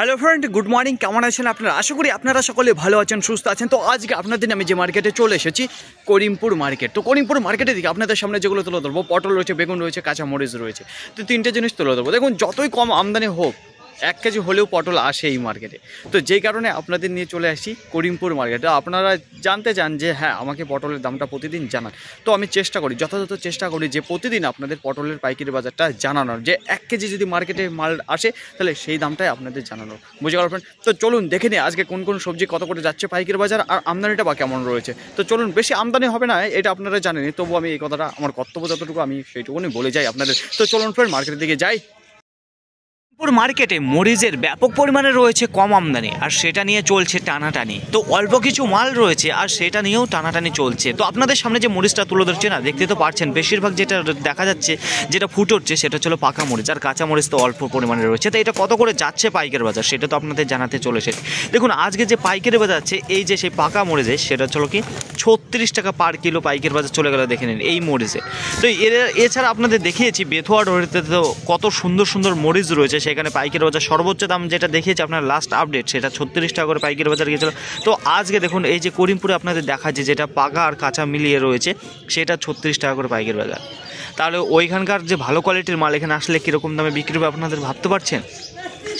Hello friend good morning কেমন আছেন আপনারা আশা করি আপনারা সকলে ভালো আছেন সুস্থ আছেন তো আজকে আপনার দিনে আমি যে মার্কেটে চলে এসেছি করিমপুর মার্কেট তো করিমপুর মার্কেটের দিকে আপনাদের সামনে যেগুলো তুলে ধরবো পটল রয়েছে বেগুন রয়েছে কাঁচামরিচ রয়েছে তো তিনটে জিনিস তুলে ধরবো দেখুন যতই কম আমদানি হোক এক কেজি হলেও পটল আসে এই মার্কেটে তো যেই কারণে আপনাদের নিয়ে চলে আসি করিমপুর মার্কেটে আপনারা জানতে চান যে হ্যাঁ আমাকে পটলের দামটা প্রতিদিন জানান তো আমি চেষ্টা করি যথাযথ চেষ্টা করি যে প্রতিদিন আপনাদের পটলের পাইকারি বাজারটা জানানোর যে এক কেজি যদি মার্কেটে মাল আসে তাহলে সেই দামটাই আপনাদের জানানো বুঝে গেল ফ্রেন্ড তো চলুন দেখে নিই আজকে কোন কোন সবজি কত করে যাচ্ছে পাইকারি বাজার আর আমদানিটা বা কেমন রয়েছে তো চলুন বেশি আমদানি হবে না এটা আপনারা জানেন তবু আমি এই কথাটা আমার কর্তব্য যতটুকু আমি সেইটুকুনি বলে যাই আপনাদের তো চলুন ফ্রেন্ড মার্কেটের দিকে যাই মেদিনীপুর মার্কেটে মরিচের ব্যাপক পরিমাণে রয়েছে কম আমদানি আর সেটা নিয়ে চলছে টানাটানি তো অল্প কিছু মাল রয়েছে আর সেটা নিয়েও টানাটানি চলছে তো আপনাদের সামনে যে মরিচটা তুলে ধরছে না দেখতে তো পারছেন বেশিরভাগ যেটা দেখা যাচ্ছে যেটা ফুটোচ্ছে সেটা হচ্ছে পাকা মরিচ আর কাঁচা মরিচ তো অল্প পরিমাণে রয়েছে তো এটা কত করে যাচ্ছে পাইকারি বাজার সেটা তো আপনাদের জানাতে চলেছে দেখুন আজকে যে পাইকারি বাজার আছে এই যে সেই পাকা মরিচে সেটা হচ্ছে কি ছত্রিশ টাকা পার কিলো পাইকারি বাজার চলে গেলে দেখে নিন এই মরিচে তো এছাড়া আপনাদের দেখিয়েছি বেথুয়া ডোরিতে তো কত সুন্দর সুন্দর মরিচ রয়েছে সেখানে পাইকারি বাজার সর্বোচ্চ দাম যেটা দেখিয়েছে আপনার লাস্ট আপডেট সেটা ছত্রিশ টাকা করে পাইকারি বাজার গিয়েছিল তো আজকে দেখুন এই যে করিমপুরে আপনাদের দেখাচ্ছে যেটা পাকা আর কাঁচা মিলিয়ে রয়েছে সেটা ছত্রিশ টাকা করে পাইকারি বাজার তাহলে ওইখানকার যে ভালো কোয়ালিটির মাল এখানে আসলে কীরকম দামে বিক্রি হবে আপনাদের ভাবতে পারছেন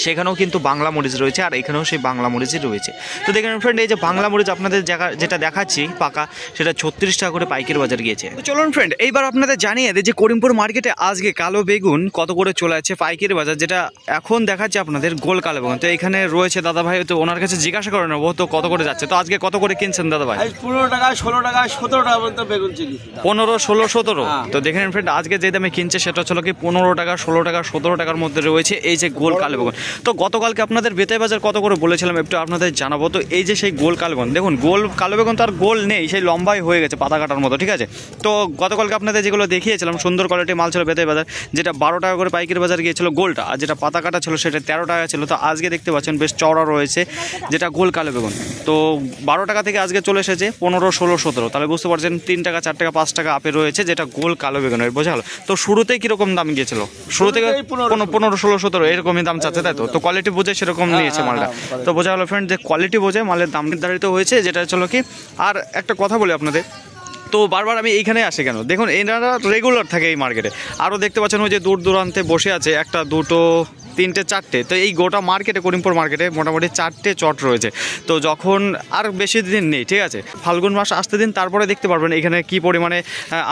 সেখানেও কিন্তু বাংলা মরিচ রয়েছে আর এখানেও সেই বাংলা মরিচই রয়েছে তো দেখেন ফ্রেন্ড এই যে বাংলা মরিচ আপনাদের জায়গা যেটা দেখাচ্ছি পাকা সেটা ছত্রিশ টাকা করে পাইকের বাজার গিয়েছে তো চলুন ফ্রেন্ড এইবার আপনাদের জানিয়ে দেয় যে করিমপুর মার্কেটে আজকে কালো বেগুন কত করে চলে আছে পাইকের বাজার যেটা এখন দেখাচ্ছে আপনাদের গোল কালো বেগুন তো এখানে রয়েছে দাদা ভাই তো ওনার কাছে জিজ্ঞাসা করে নেবো তো কত করে যাচ্ছে তো আজকে কত করে কিনছেন দাদা ভাই পনেরো টাকা ষোলো টাকা সতেরো টাকা পর্যন্ত বেগুন চিনি পনেরো ষোলো সতেরো হ্যাঁ। তো দেখেন ফ্রেন্ড আজকে যে দামে কিনছে সেটা ছিল কি পনেরো টাকা ষোলো টাকা সতেরো টাকার মধ্যে রয়েছে এই যে গোল কালো বেগুন তো গতকালকে আপনাদের বেতাই বাজার কত করে বলেছিলাম একটু আপনাদের জানাবো তো এই যে সেই গোল কালবেগুন দেখুন গোল কালবেগুন তো আর গোল নেই সেই লম্বাই হয়ে গেছে পাতা কাটার মতো ঠিক আছে তো গতকালকে আপনাদের যেগুলো দেখিয়েছিলাম সুন্দর কোয়ালিটি মাল ছিল বেতাই বাজার যেটা বারো টাকা করে পাইকারি বাজার গিয়েছিল গোলটা আর যেটা পাতা কাটা ছিল সেটা তেরো টাকা ছিল তো আজকে দেখতে পাচ্ছেন বেশ চওড়া রয়েছে যেটা গোল কালো বেগুন তো বারো টাকা থেকে আজকে চলে এসেছে পনেরো ষোলো সতেরো তাহলে বুঝতে পারছেন তিন টাকা চার টাকা পাঁচ টাকা আপে রয়েছে যেটা গোল কালো বেগুনের বোঝা হলো তো শুরুতেই কীরকম দাম গিয়েছিল শুরু থেকে পনেরো ষোলো সতেরো এরকমই দাম চাচ্ছে তাই তো তো কোয়ালিটি বোঝে সেরকম হ্যাঁ, নিয়েছে হ্যাঁ, মালটা হ্যাঁ, তো বোঝা গেলো ফ্রেন্ড যে কোয়ালিটি বোঝে মালের দাম নির্ধারিত হয়েছে যেটা চলো কি আর একটা কথা বলি আপনাদের তো বারবার আমি এইখানে আসি কেন দেখুন এনারা রেগুলার থাকে এই মার্কেটে আরও দেখতে পাচ্ছেন ওই যে দূর দূরান্তে বসে আছে একটা দুটো তিনটে চারটে তো এই গোটা মার্কেটে করিমপুর মার্কেটে মোটামুটি চারটে চট রয়েছে তো যখন আর বেশি দিন নেই ঠিক আছে ফাল্গুন মাস আসতে দিন তারপরে দেখতে পারবেন এখানে কি পরিমাণে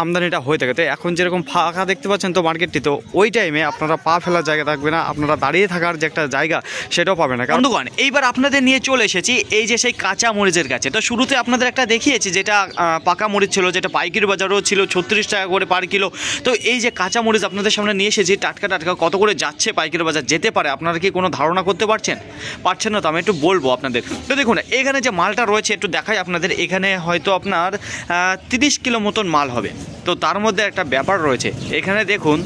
আমদানিটা হয়ে থাকে তো এখন যেরকম ফাঁকা দেখতে পাচ্ছেন তো মার্কেটটি তো ওই টাইমে আপনারা পা ফেলার জায়গা থাকবে না আপনারা দাঁড়িয়ে থাকার যে একটা জায়গা সেটাও পাবে না কারণ দোকান এইবার আপনাদের নিয়ে চলে এসেছি এই যে সেই কাঁচা মরিচের কাছে তো শুরুতে আপনাদের একটা দেখিয়েছি যেটা পাকা মরিচ ছিল যেটা পাইকির বাজারও ছিল ছত্রিশ টাকা করে পার কিলো তো এই যে কাঁচা মরিচ আপনাদের সামনে নিয়ে এসেছি টাটকা টাটকা কত করে যাচ্ছে পাইকির বাজার যে যেতে পারে আপনারা কি কোনো ধারণা করতে পারছেন পারছেন না তো আমি একটু বলবো আপনাদের তো দেখুন এখানে যে মালটা রয়েছে একটু দেখাই আপনাদের এখানে হয়তো আপনার তিরিশ কিলো মতন মাল হবে তো তার মধ্যে একটা ব্যাপার রয়েছে এখানে দেখুন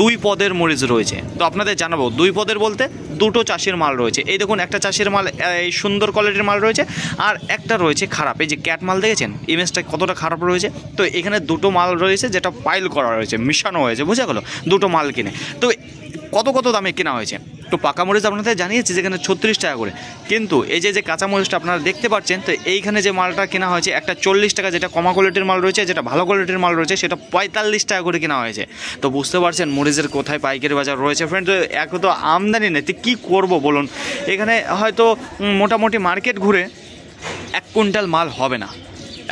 দুই পদের মরিচ রয়েছে তো আপনাদের জানাবো দুই পদের বলতে দুটো চাষের মাল রয়েছে এই দেখুন একটা চাষের মাল এই সুন্দর কোয়ালিটির মাল রয়েছে আর একটা রয়েছে খারাপ এই যে ক্যাট মাল দেখেছেন ইমেজটা কতটা খারাপ রয়েছে তো এখানে দুটো মাল রয়েছে যেটা পাইল করা রয়েছে মিশানো হয়েছে বুঝা গেলো দুটো মাল কিনে তো কত কত দামে কেনা হয়েছে তো পাকা মরিচ আপনাদের জানিয়েছি যেখানে ছত্রিশ টাকা করে কিন্তু এই যে যে কাঁচা মরিচটা আপনারা দেখতে পাচ্ছেন তো এইখানে যে মালটা কেনা হয়েছে একটা চল্লিশ টাকা যেটা কমা কোয়ালিটির মাল রয়েছে যেটা ভালো কোয়ালিটির মাল রয়েছে সেটা পঁয়তাল্লিশ টাকা করে কেনা হয়েছে তো বুঝতে পারছেন মরিচের কোথায় পাইকারি বাজার রয়েছে ফ্রেন্ড এক তো আমদানি নেই তো কী করবো বলুন এখানে হয়তো মোটামুটি মার্কেট ঘুরে এক কুইন্টাল মাল হবে না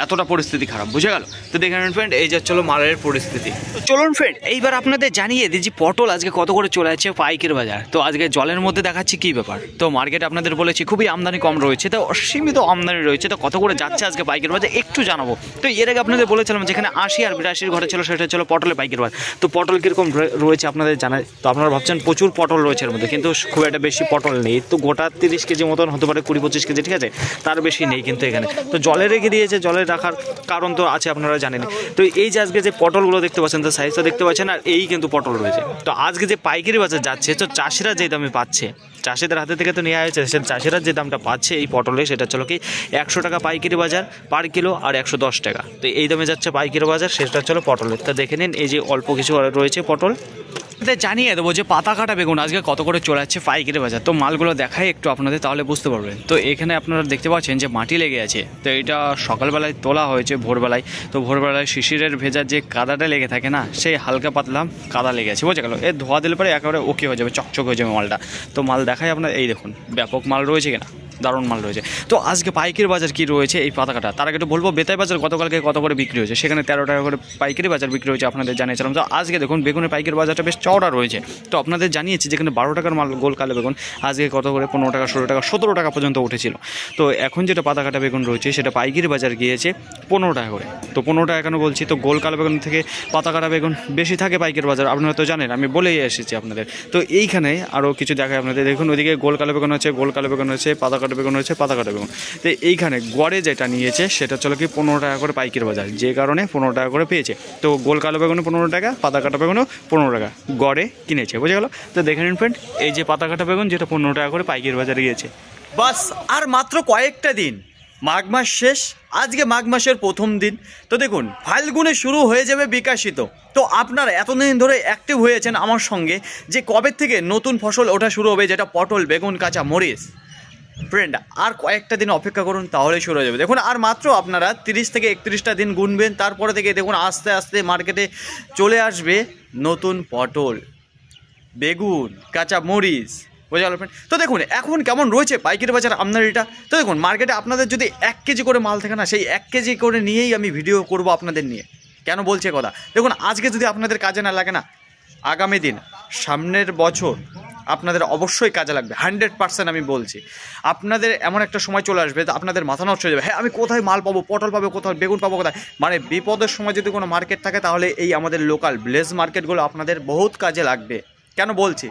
এতটা পরিস্থিতি খারাপ বুঝে গেল তো দেখে নেন ফ্রেন্ড এই যে চলো মালের পরিস্থিতি চলুন ফ্রেন্ড এইবার আপনাদের জানিয়ে দিই যে পটল আজকে কত করে চলে যাচ্ছে পাইকের বাজার তো আজকে জলের মধ্যে দেখাচ্ছি কী ব্যাপার তো মার্কেট আপনাদের বলেছি খুবই আমদানি কম রয়েছে তো সীমিত আমদানি রয়েছে তো কত করে যাচ্ছে আজকে পাইকের বাজার একটু জানাবো তো এর আগে আপনাদের বলেছিলাম যেখানে আশি আর বিরাশির ঘরে ছিল সেটা ছিল পটলের পাইকের বাজার তো পটল কীরকম রয়েছে আপনাদের জানায় তো আপনারা ভাবছেন প্রচুর পটল রয়েছে এর মধ্যে কিন্তু খুব একটা বেশি পটল নেই তো গোটা তিরিশ কেজি মতন হতে পারে কুড়ি পঁচিশ কেজি ঠিক আছে তার বেশি নেই কিন্তু এখানে তো জলে রেখে দিয়েছে জলের করে রাখার কারণ তো আছে আপনারা জানেন তো এই যে আজকে যে পটলগুলো দেখতে পাচ্ছেন তো সাইজটা দেখতে পাচ্ছেন আর এই কিন্তু পটল রয়েছে তো আজকে যে পাইকারি বাজার যাচ্ছে তো চাষিরা যে দামে পাচ্ছে চাষিদের হাতে থেকে তো নেওয়া হয়েছে সে চাষিরা যে দামটা পাচ্ছে এই পটলে সেটা চলো কি একশো টাকা পাইকারি বাজার পার কিলো আর একশো দশ টাকা তো এই দামে যাচ্ছে পাইকারি বাজার সেটা চলো পটলের তা দেখে নিন এই যে অল্প কিছু রয়েছে পটল আপনাদের জানিয়ে দেবো যে পাতা কাটা বেগুন আজকে কত করে চলে যাচ্ছে পাইকারি বাজার তো মালগুলো দেখাই একটু আপনাদের তাহলে বুঝতে পারবেন তো এখানে আপনারা দেখতে পাচ্ছেন যে মাটি লেগে আছে তো এটা সকালবেলায় তোলা হয়েছে ভোরবেলায় তো ভোরবেলায় শিশিরের ভেজার যে কাদাটা লেগে থাকে না সেই হালকা পাতলা কাদা লেগে আছে বোঝা গেল এ ধোয়া দিলে পরে একেবারে ওকে হয়ে যাবে চকচক হয়ে যাবে মালটা তো মাল দেখাই আপনার এই দেখুন ব্যাপক মাল রয়েছে কিনা দারুণ মাল রয়েছে তো আজকে পাইকারি বাজার কি রয়েছে এই পাতাকাটা তার আগে একটু বলবো বেতাই বাজার গতকালকে কত করে বিক্রি হয়েছে সেখানে তেরো টাকা করে পাইকারি বাজার বিক্রি হয়েছে আপনাদের জানিয়েছিলাম তো আজকে দেখুন বেগুনের পাইকারি বাজারটা বেশ চওড়া রয়েছে তো আপনাদের জানিয়েছি যেখানে বারো টাকার মাল গোল কালো বেগুন আজকে কত করে পনেরো টাকা ষোলো টাকা সতেরো টাকা পর্যন্ত উঠেছিল তো এখন যেটা পাতাকাটা বেগুন রয়েছে সেটা পাইকারি বাজার গিয়েছে পনেরো টাকা করে তো পনেরো টাকা কেন বলছি তো গোল কালো বেগুন থেকে পাতাকাটা বেগুন বেশি থাকে পাইকারি বাজার আপনারা তো জানেন আমি বলেই এসেছি আপনাদের তো এইখানে আরও কিছু দেখায় আপনাদের দেখুন ওইদিকে গোল কালো বেগুন আছে গোল কালো বেগুন আছে পাতা কাটা বেগুন রয়েছে পাতা কাটা বেগুন তো এইখানে গড়ে যেটা নিয়েছে সেটা চলো কি পনেরো টাকা করে পাইকির বাজার যে কারণে পনেরো টাকা করে পেয়েছে তো গোল কালো বেগুনে পনেরো টাকা পাতা কাটা বেগুনও পনেরো টাকা গড়ে কিনেছে বুঝে গেলো তো দেখে নিন ফ্রেন্ড এই যে পাতা কাটা বেগুন যেটা পনেরো টাকা করে পাইকির বাজারে গিয়েছে বাস আর মাত্র কয়েকটা দিন মাঘ মাস শেষ আজকে মাঘ মাসের প্রথম দিন তো দেখুন ফাল্গুনে শুরু হয়ে যাবে বিকাশিত তো আপনার এতদিন ধরে অ্যাক্টিভ হয়েছেন আমার সঙ্গে যে কবে থেকে নতুন ফসল ওঠা শুরু হবে যেটা পটল বেগুন কাঁচা মরিচ ফ্রেন্ড আর কয়েকটা দিন অপেক্ষা করুন তাহলেই শুরু হয়ে যাবে দেখুন আর মাত্র আপনারা তিরিশ থেকে একত্রিশটা দিন গুনবেন তারপরে থেকে দেখুন আস্তে আস্তে মার্কেটে চলে আসবে নতুন পটল বেগুন কাঁচা মরিচ বোঝা গেল ফ্রেন্ড তো দেখুন এখন কেমন রয়েছে পাইকারি বাজার আপনার এটা তো দেখুন মার্কেটে আপনাদের যদি এক কেজি করে মাল থাকে না সেই এক কেজি করে নিয়েই আমি ভিডিও করব আপনাদের নিয়ে কেন বলছে কথা দেখুন আজকে যদি আপনাদের কাজে না লাগে না আগামী দিন সামনের বছর আপনাদের অবশ্যই কাজে লাগবে হান্ড্রেড পার্সেন্ট আমি বলছি আপনাদের এমন একটা সময় চলে আসবে আপনাদের মাথা নষ্ট হয়ে যাবে হ্যাঁ আমি কোথায় মাল পাবো পটল পাবো কোথায় বেগুন পাবো কোথায় মানে বিপদের সময় যদি কোনো মার্কেট থাকে তাহলে এই আমাদের লোকাল ব্লেজ মার্কেটগুলো আপনাদের বহুত কাজে লাগবে কেন বলছি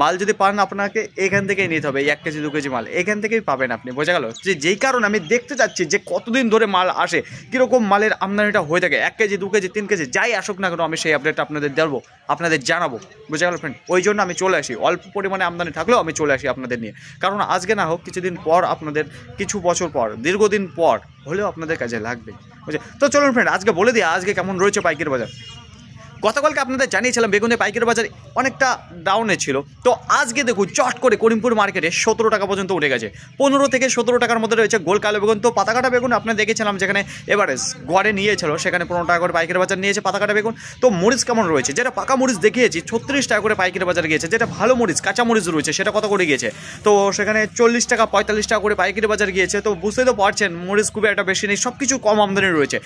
মাল যদি পান আপনাকে এখান থেকেই নিতে হবে এক কেজি দু কেজি মাল এখান থেকেই পাবেন আপনি বোঝা গেল যে যেই কারণে আমি দেখতে চাচ্ছি যে কতদিন ধরে মাল আসে কীরকম মালের আমদানিটা হয়ে থাকে এক কেজি দু কেজি তিন কেজি যাই আসুক না কেন আমি সেই আপডেটটা আপনাদের দেবো আপনাদের জানাবো বোঝা গেল ফ্রেন্ড ওই জন্য আমি চলে আসি অল্প পরিমাণে আমদানি থাকলেও আমি চলে আসি আপনাদের নিয়ে কারণ আজকে না হোক কিছুদিন পর আপনাদের কিছু বছর পর দীর্ঘদিন পর হলেও আপনাদের কাজে লাগবে বুঝে তো চলুন ফ্রেন্ড আজকে বলে দিই আজকে কেমন রয়েছে পাইকির বাজার গতকালকে আপনাদের জানিয়েছিলাম বেগুনের পাইকারি বাজার অনেকটা ডাউনে ছিল তো আজকে দেখুন চট করে করিমপুর মার্কেটে সতেরো টাকা পর্যন্ত উঠে গেছে পনেরো থেকে সতেরো টাকার মধ্যে রয়েছে গোল কালো বেগুন তো পাতাকাটা বেগুন আপনি দেখেছিলাম যেখানে এবারে গড়ে নিয়েছিল সেখানে পনেরো টাকা করে পাইকারি বাজার নিয়েছে পাতাকাটা বেগুন তো মরিচ কেমন রয়েছে যেটা পাকা মরিচ দেখিয়েছি ছত্রিশ টাকা করে পাইকারি বাজার গিয়েছে যেটা ভালো মরিচ কাঁচা মরিচ রয়েছে সেটা কত করে গিয়েছে তো সেখানে চল্লিশ টাকা পঁয়তাল্লিশ টাকা করে পাইকারি বাজার গিয়েছে তো বুঝতেই তো পারছেন মরিচ খুবই একটা বেশি নেই সব কিছু কম আমদানি রয়েছে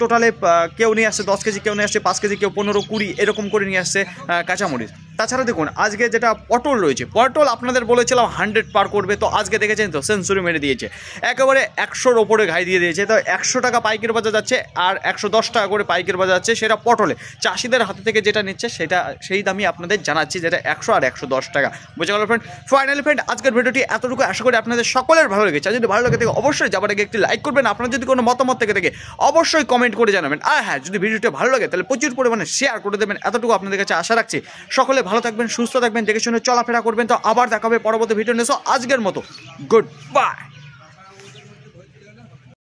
টোটালে কেউ নিয়ে আসছে দশ কেজি কেউ নিয়ে আসছে পাঁচ কেজি কেউ পনেরো কুড়ি এরকম করে নিয়ে আসছে কাঁচামরিচ তাছাড়া দেখুন আজকে যেটা পটল রয়েছে পটল আপনাদের বলেছিলাম হান্ড্রেড পার করবে তো আজকে দেখেছেন তো সেঞ্চুরি মেরে দিয়েছে একেবারে একশোর ওপরে ঘাই দিয়ে দিয়েছে তো একশো টাকা পাইকের বাজার যাচ্ছে আর একশো দশ টাকা করে পাইকের বাজার যাচ্ছে সেটা পটলে চাষিদের হাতে থেকে যেটা নিচ্ছে সেটা সেই দামই আপনাদের জানাচ্ছি যেটা একশো আর একশো দশ টাকা বুঝে গেল ফ্রেন্ড ফাইনালি ফ্রেন্ড আজকের ভিডিওটি এতটুকু আশা করি আপনাদের সকলের ভালো লেগেছে যদি ভালো লেগে থাকে অবশ্যই যাবার আগে একটি লাইক করবেন আপনার যদি কোনো মতামত থেকে থাকে অবশ্যই কমেন্ট করে জানাবেন আর হ্যাঁ যদি ভিডিওটি ভালো লাগে তাহলে প্রচুর পরিমাণে শেয়ার করে দেবেন এতটুকু আপনাদের কাছে আশা রাখছি সকলে সকলে ভালো থাকবেন সুস্থ থাকবেন দেখে শুনে চলাফেরা করবেন তো আবার দেখাবে পরবর্তী ভিডিও নিয়ে আজকের মতো গুড বাই